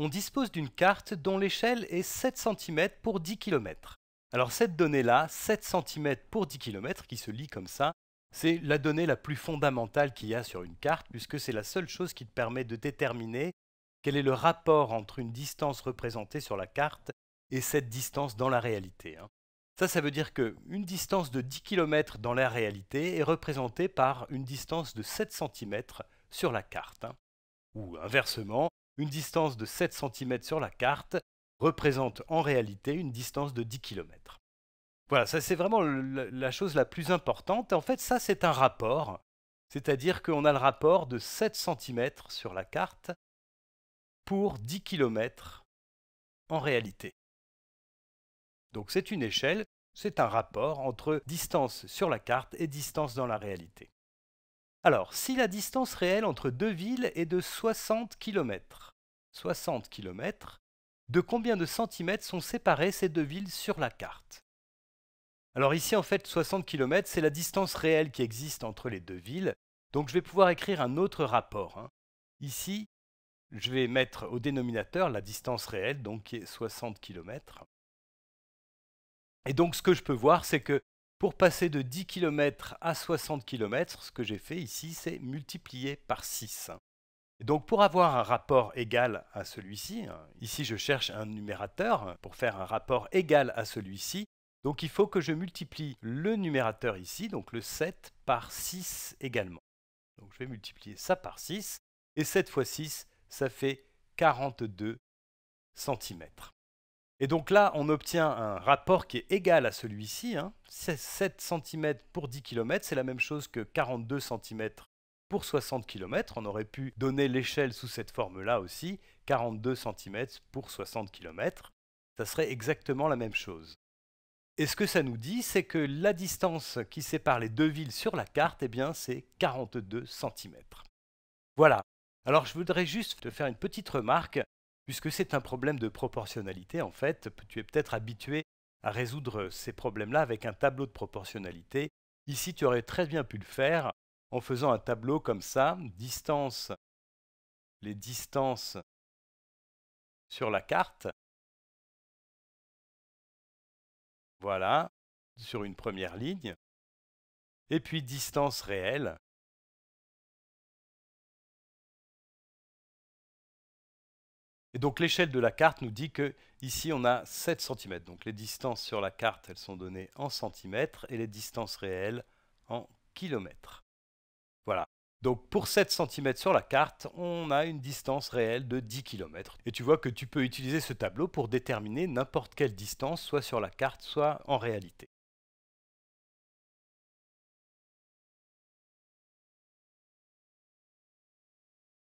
on dispose d'une carte dont l'échelle est 7 cm pour 10 km. Alors cette donnée-là, 7 cm pour 10 km, qui se lit comme ça, c'est la donnée la plus fondamentale qu'il y a sur une carte, puisque c'est la seule chose qui te permet de déterminer quel est le rapport entre une distance représentée sur la carte et cette distance dans la réalité. Hein. Ça, ça veut dire qu'une distance de 10 km dans la réalité est représentée par une distance de 7 cm sur la carte. Hein. Ou inversement, une distance de 7 cm sur la carte représente en réalité une distance de 10 km. Voilà, ça c'est vraiment la chose la plus importante. En fait, ça c'est un rapport, c'est-à-dire qu'on a le rapport de 7 cm sur la carte pour 10 km en réalité. Donc c'est une échelle, c'est un rapport entre distance sur la carte et distance dans la réalité. Alors, si la distance réelle entre deux villes est de 60 km, 60 km, de combien de centimètres sont séparées ces deux villes sur la carte Alors ici, en fait, 60 km, c'est la distance réelle qui existe entre les deux villes, donc je vais pouvoir écrire un autre rapport. Hein. Ici, je vais mettre au dénominateur la distance réelle, donc qui est 60 km. Et donc ce que je peux voir, c'est que pour passer de 10 km à 60 km, ce que j'ai fait ici, c'est multiplier par 6. Donc pour avoir un rapport égal à celui-ci, hein, ici je cherche un numérateur pour faire un rapport égal à celui-ci, donc il faut que je multiplie le numérateur ici, donc le 7, par 6 également. Donc je vais multiplier ça par 6, et 7 fois 6, ça fait 42 cm. Et donc là, on obtient un rapport qui est égal à celui-ci. 7 hein. cm pour 10 km, c'est la même chose que 42 cm pour 60 km. On aurait pu donner l'échelle sous cette forme-là aussi, 42 cm pour 60 km. Ça serait exactement la même chose. Et ce que ça nous dit, c'est que la distance qui sépare les deux villes sur la carte, eh bien, c'est 42 cm. Voilà. Alors je voudrais juste te faire une petite remarque puisque c'est un problème de proportionnalité. En fait, tu es peut-être habitué à résoudre ces problèmes-là avec un tableau de proportionnalité. Ici, tu aurais très bien pu le faire en faisant un tableau comme ça, distance, les distances sur la carte. Voilà, sur une première ligne. Et puis distance réelle, Et donc l'échelle de la carte nous dit que ici on a 7 cm. Donc les distances sur la carte, elles sont données en centimètres et les distances réelles en kilomètres. Voilà. Donc pour 7 cm sur la carte, on a une distance réelle de 10 km. Et tu vois que tu peux utiliser ce tableau pour déterminer n'importe quelle distance, soit sur la carte, soit en réalité.